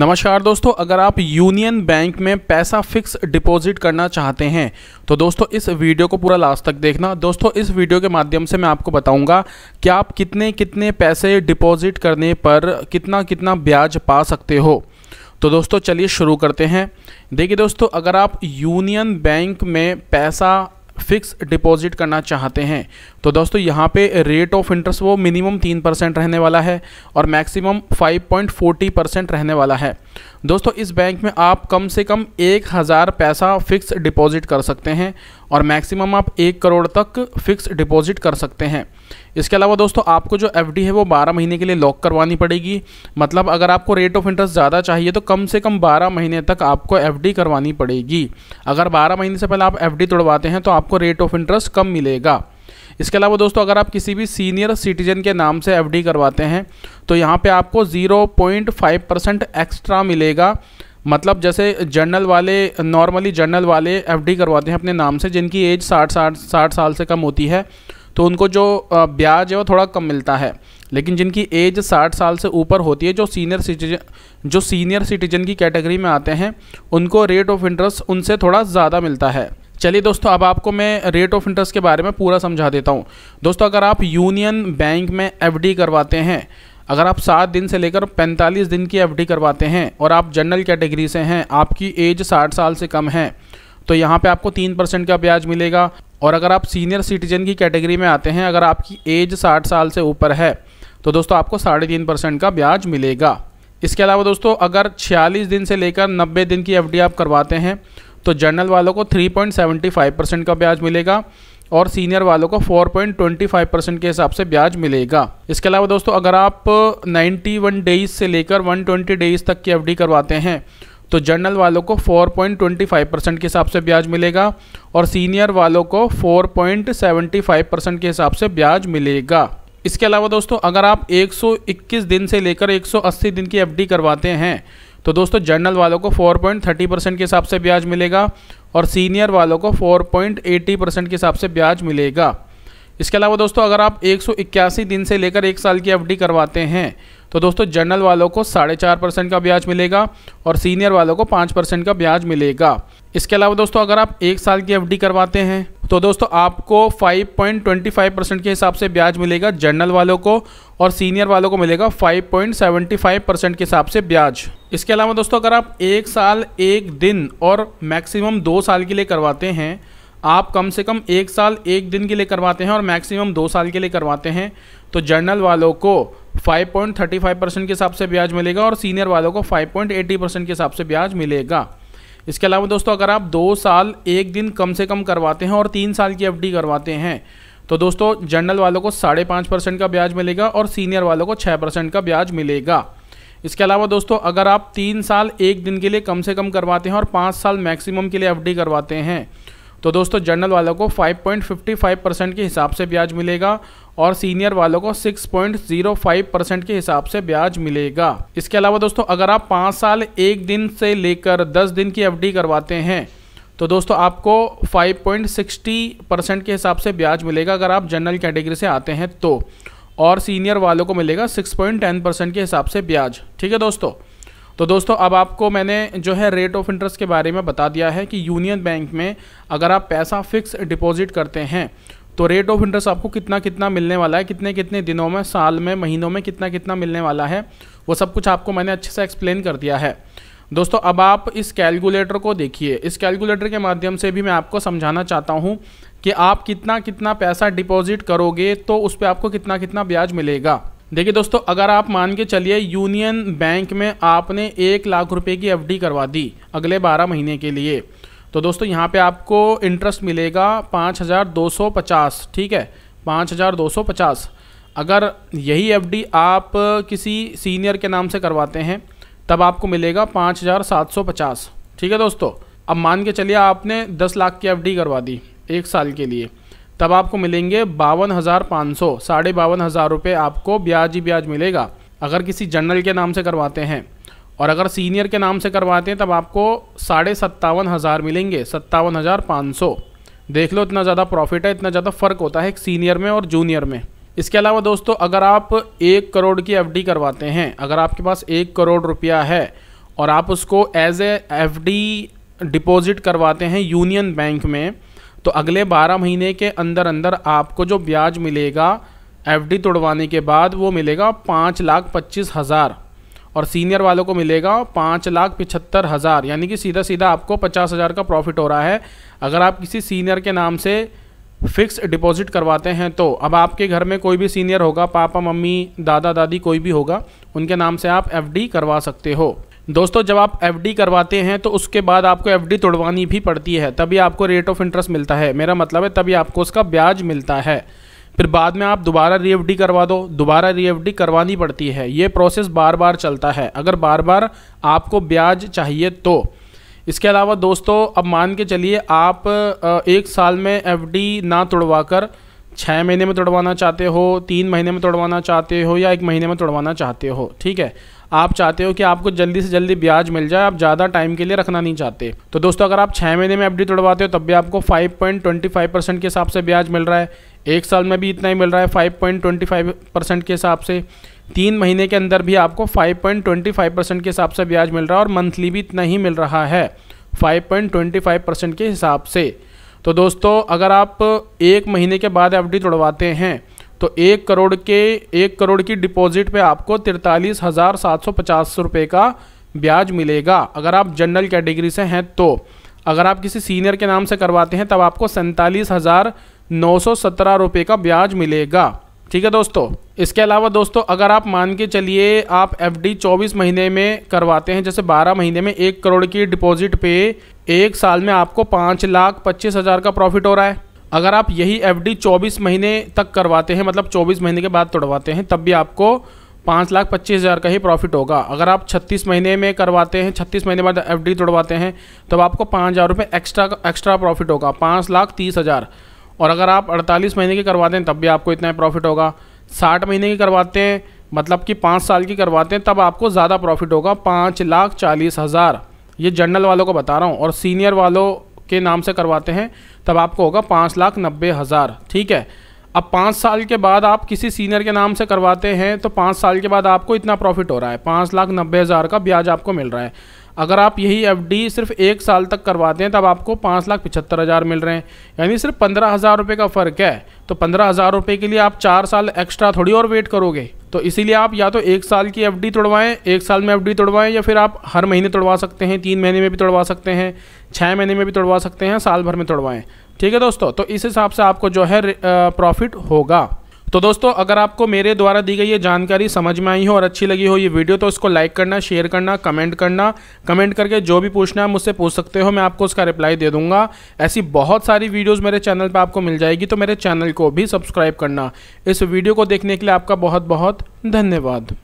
नमस्कार दोस्तों अगर आप यूनियन बैंक में पैसा फिक्स डिपॉजिट करना चाहते हैं तो दोस्तों इस वीडियो को पूरा लास्ट तक देखना दोस्तों इस वीडियो के माध्यम से मैं आपको बताऊंगा कि आप कितने कितने पैसे डिपॉजिट करने पर कितना कितना ब्याज पा सकते हो तो दोस्तों चलिए शुरू करते हैं देखिए दोस्तों अगर आप यूनियन बैंक में पैसा फिक्स डिपॉजिट करना चाहते हैं तो दोस्तों यहाँ पे रेट ऑफ इंटरेस्ट वो मिनिमम तीन परसेंट रहने वाला है और maximum five point forty percent रहने वाला है दोस्तों इस बैंक में आप कम से कम एक हज़ार पैसा फिक्स डिपॉज़िट कर सकते हैं और मैक्सिमम आप एक करोड़ तक फिक्स डिपॉज़िट कर सकते हैं इसके अलावा दोस्तों आपको जो एफ है वो बारह महीने के लिए लॉक करवानी पड़ेगी मतलब अगर आपको रेट ऑफ इंटरेस्ट ज़्यादा चाहिए तो कम से कम बारह महीने तक आपको एफ करवानी पड़ेगी अगर बारह महीने से पहले आप एफ तोड़वाते हैं तो आपको रेट ऑफ इंटरेस्ट कम मिलेगा इसके अलावा दोस्तों अगर आप किसी भी सीनियर सिटीजन के नाम से एफडी करवाते हैं तो यहाँ पे आपको 0.5 परसेंट एक्स्ट्रा मिलेगा मतलब जैसे जर्नल वाले नॉर्मली जर्नल वाले एफडी करवाते हैं अपने नाम से जिनकी एज साठ साठ साठ साल से कम होती है तो उनको जो ब्याज है वो थोड़ा कम मिलता है लेकिन जिनकी एज साठ साल से ऊपर होती है जो सीनियर सिटीजन जो सीनियर सिटीजन की कैटेगरी में आते हैं उनको रेट ऑफ इंटरेस्ट उनसे थोड़ा ज़्यादा मिलता है चलिए दोस्तों अब आपको मैं रेट ऑफ इंटरेस्ट के बारे में पूरा समझा देता हूँ दोस्तों अगर आप यूनियन बैंक में एफडी करवाते हैं अगर आप सात दिन से लेकर पैंतालीस दिन की एफडी करवाते हैं और आप जनरल कैटेगरी से हैं आपकी एज साठ साल से कम है तो यहाँ पे आपको तीन परसेंट का ब्याज मिलेगा और अगर आप सीनियर सिटीजन की कैटेगरी में आते हैं अगर आपकी एज साठ साल से ऊपर है तो दोस्तों आपको साढ़े तीन परसेंट का ब्याज मिलेगा इसके अलावा दोस्तों अगर छियालीस दिन से लेकर नब्बे दिन की एफ आप करवाते हैं तो जनरल वालों को 3.75 परसेंट का ब्याज मिलेगा और सीनियर वालों को 4.25 परसेंट के हिसाब से ब्याज मिलेगा इसके अलावा दोस्तों अगर आप 91 डेज से लेकर 120 डेज तक की एफडी करवाते हैं तो जनरल वालों को 4.25 परसेंट के हिसाब से ब्याज मिलेगा और सीनियर वालों को 4.75 परसेंट के हिसाब से ब्याज मिलेगा इसके अलावा दोस्तों अगर आप 121 दिन से लेकर 180 दिन की एफडी करवाते हैं तो दोस्तों जर्नल वालों को 4.30 परसेंट के हिसाब से ब्याज मिलेगा और सीनियर वालों को 4.80 परसेंट के हिसाब से ब्याज मिलेगा इसके अलावा दोस्तों अगर आप एक दिन से लेकर एक साल की एफ करवाते हैं तो दोस्तों जर्नल वालों को साढ़े चार परसेंट का ब्याज मिलेगा और सीनियर वालों को पाँच परसेंट का ब्याज मिलेगा इसके अलावा दोस्तों अगर आप एक साल की एफडी करवाते हैं तो दोस्तों आपको 5.25 परसेंट के हिसाब से ब्याज मिलेगा जनरल वालों को और सीनियर वालों को मिलेगा 5.75 परसेंट के हिसाब से ब्याज इसके अलावा दोस्तों अगर आप एक साल एक दिन और मैक्सिमम दो साल के लिए करवाते हैं आप कम से कम एक साल एक दिन के लिए करवाते हैं और मैक्सिमम दो साल के लिए करवाते हैं तो जर्नल वालों को 5.35 परसेंट के हिसाब से ब्याज मिलेगा और सीनियर वालों को 5.80 परसेंट के हिसाब से ब्याज मिलेगा इसके अलावा दोस्तों अगर आप दो साल एक दिन कम से कम करवाते हैं और तीन साल की एफडी करवाते हैं तो दोस्तों जनरल वालों को साढ़े पाँच परसेंट का ब्याज मिलेगा और सीनियर वालों को छः परसेंट का ब्याज मिलेगा इसके अलावा दोस्तों अगर आप तीन साल एक दिन के लिए कम से कम करवाते हैं और पाँच साल मैक्सिमम के लिए एफ करवाते हैं तो दोस्तों जनरल वालों को 5.55 परसेंट के हिसाब से ब्याज मिलेगा और सीनियर वालों को 6.05 परसेंट के हिसाब से ब्याज मिलेगा इसके अलावा दोस्तों अगर आप पाँच साल एक दिन से लेकर दस दिन की एफडी करवाते हैं तो दोस्तों आपको 5.60 परसेंट के हिसाब से ब्याज मिलेगा अगर आप जनरल कैटेगरी से आते हैं तो और सीनियर वालों को मिलेगा सिक्स परसेंट के हिसाब से ब्याज ठीक है दोस्तों तो दोस्तों अब आपको मैंने जो है रेट ऑफ इंटरेस्ट के बारे में बता दिया है कि यूनियन बैंक में अगर आप पैसा फिक्स डिपॉजिट करते हैं तो रेट ऑफ इंटरेस्ट आपको कितना कितना मिलने वाला है कितने कितने दिनों में साल में महीनों में कितना कितना मिलने वाला है वो सब कुछ आपको मैंने अच्छे से एक्सप्लेन कर दिया है दोस्तों अब आप इस कैलकुलेटर को देखिए इस कैलकुलेटर के माध्यम से भी मैं आपको समझाना चाहता हूँ कि आप कितना कितना पैसा डिपॉजिट करोगे तो उस पर आपको कितना कितना ब्याज मिलेगा देखिए दोस्तों अगर आप मान के चलिए यूनियन बैंक में आपने एक लाख रुपए की एफडी करवा दी अगले बारह महीने के लिए तो दोस्तों यहाँ पे आपको इंटरेस्ट मिलेगा पाँच हज़ार दो सौ पचास ठीक है पाँच हज़ार दो सौ पचास अगर यही एफडी आप किसी सीनियर के नाम से करवाते हैं तब आपको मिलेगा पाँच हज़ार सात सौ पचास ठीक है दोस्तों अब मान के चलिए आपने दस लाख की एफडी करवा दी एक साल के लिए तब आपको मिलेंगे बावन हज़ार पाँच सौ साढ़े बावन हज़ार रुपये आपको ब्याज ही ब्याज मिलेगा अगर किसी जनरल के नाम से करवाते हैं और अगर सीनियर के नाम से करवाते हैं तब आपको साढ़े सत्तावन हज़ार मिलेंगे सत्तावन हज़ार पाँच सौ देख लो इतना ज़्यादा प्रॉफिट है इतना ज़्यादा फ़र्क होता है एक सीनियर में और जूनियर में इसके अलावा दोस्तों अगर आप एक करोड़ की एफ करवाते हैं अगर आपके पास एक करोड़ रुपया है और आप उसको एज ए एफ डिपॉज़िट करवाते हैं यूनियन बैंक में तो अगले बारह महीने के अंदर अंदर आपको जो ब्याज मिलेगा एफ डी तोड़वाने के बाद वो मिलेगा पाँच लाख पच्चीस हज़ार और सीनियर वालों को मिलेगा पाँच लाख पिछहत्तर हज़ार यानी कि सीधा सीधा आपको पचास हज़ार का प्रॉफिट हो रहा है अगर आप किसी सीनियर के नाम से फिक्स डिपॉजिट करवाते हैं तो अब आपके घर में कोई भी सीनियर होगा पापा मम्मी दादा दादी कोई भी होगा उनके नाम से आप एफ करवा सकते हो दोस्तों जब आप एफ करवाते हैं तो उसके बाद आपको एफ तोड़वानी भी पड़ती है तभी आपको रेट ऑफ इंटरेस्ट मिलता है मेरा मतलब है तभी आपको उसका ब्याज मिलता है फिर बाद में आप दोबारा री करवा दो दोबारा री करवानी पड़ती है ये प्रोसेस बार बार चलता है अगर बार बार आपको ब्याज चाहिए तो इसके अलावा दोस्तों अब मान के चलिए आप एक साल में एफ ना तोड़वा कर छः महीने में तोड़वाना चाहते हो तीन महीने में तोड़वाना चाहते हो या एक महीने में तोड़वाना चाहते हो ठीक है आप चाहते हो कि आपको जल्दी से जल्दी ब्याज मिल जाए आप ज़्यादा टाइम के लिए रखना नहीं चाहते तो दोस्तों अगर आप छः महीने में एफ तोड़वाते हो तब भी आपको five point twenty five percent के हिसाब से ब्याज मिल रहा है एक साल में भी इतना ही मिल रहा है five point twenty five percent के हिसाब से तीन महीने के अंदर भी आपको five point twenty five percent के हिसाब से ब्याज मिल रहा है और मंथली भी इतना ही मिल रहा है five point twenty five percent के हिसाब से तो दोस्तों अगर आप एक महीने के बाद एफ डी तोड़वाते हैं तो एक करोड़ के एक करोड़ की डिपॉजिट पे आपको तिरतालीस हज़ार सात सौ पचास रुपये का ब्याज मिलेगा अगर आप जनरल कैटेगरी से हैं तो अगर आप किसी सीनियर के नाम से करवाते हैं तब आपको सैंतालीस हज़ार नौ सौ सत्रह रुपये का ब्याज मिलेगा ठीक है दोस्तों इसके अलावा दोस्तों अगर आप मान के चलिए आप एफ डी चौबीस महीने में करवाते हैं जैसे बारह महीने में एक करोड़ की डिपॉजिट पे एक साल में आपको पाँच लाख पच्चीस हज़ार का प्रॉफिट हो रहा है अगर आप यही एफ 24 महीने तक करवाते हैं मतलब 24 महीने के बाद तोड़वाते हैं तब भी आपको पाँच लाख पच्चीस हज़ार का ही प्रॉफिट होगा अगर आप छत्तीस महीने में करवाते हैं छत्तीस महीने बाद एफ डी तोड़वाते हैं तब आपको पाँच हज़ार रुपये एक्स्ट्रा एक्स्ट्रा प्रॉफिट होगा पाँच लाख तीस हज़ार और अगर आप अड़तालीस महीने की करवाते हैं तब भी आपको इतना प्रॉफिट होगा साठ महीने की करवाते हैं मतलब कि पाँच साल की करवाते हैं तब आपको ज़्यादा प्रॉफिट होगा पाँच लाख चालीस हज़ार ये जनरल वालों को बता रहा हूँ और सीनियर वालों के नाम से करवाते हैं तब आपको होगा पाँच लाख नब्बे हज़ार ठीक है अब पाँच साल के बाद आप किसी सीनियर के नाम से करवाते हैं तो पाँच साल के बाद आपको इतना प्रॉफिट हो रहा है पाँच लाख नब्बे हज़ार का ब्याज आपको मिल रहा है अगर आप यही एफ सिर्फ एक साल तक करवाते हैं तब आपको पाँच लाख पिछहत्तर हज़ार मिल रहे हैं यानी सिर्फ पंद्रह हज़ार रुपये का फ़र्क है तो पंद्रह हज़ार रुपये के लिए आप चार साल एक्स्ट्रा थोड़ी और वेट करोगे तो इसीलिए आप या तो एक साल की एफ़ डी तोड़वाएँ एक साल में एफ डी तोड़वाएँ या फिर आप हर महीने तोड़वा सकते हैं तीन महीने में भी तोड़वा सकते हैं छः महीने में भी तोड़वा सकते हैं साल भर में तोड़वाएँ ठीक है दोस्तों तो इस हिसाब से आपको जो है प्रॉफिट होगा तो दोस्तों अगर आपको मेरे द्वारा दी गई ये जानकारी समझ में आई हो और अच्छी लगी हो ये वीडियो तो इसको लाइक करना शेयर करना कमेंट करना कमेंट करके जो भी पूछना है मुझसे पूछ सकते हो मैं आपको उसका रिप्लाई दे दूंगा ऐसी बहुत सारी वीडियोज़ मेरे चैनल पर आपको मिल जाएगी तो मेरे चैनल को भी सब्सक्राइब करना इस वीडियो को देखने के लिए आपका बहुत बहुत धन्यवाद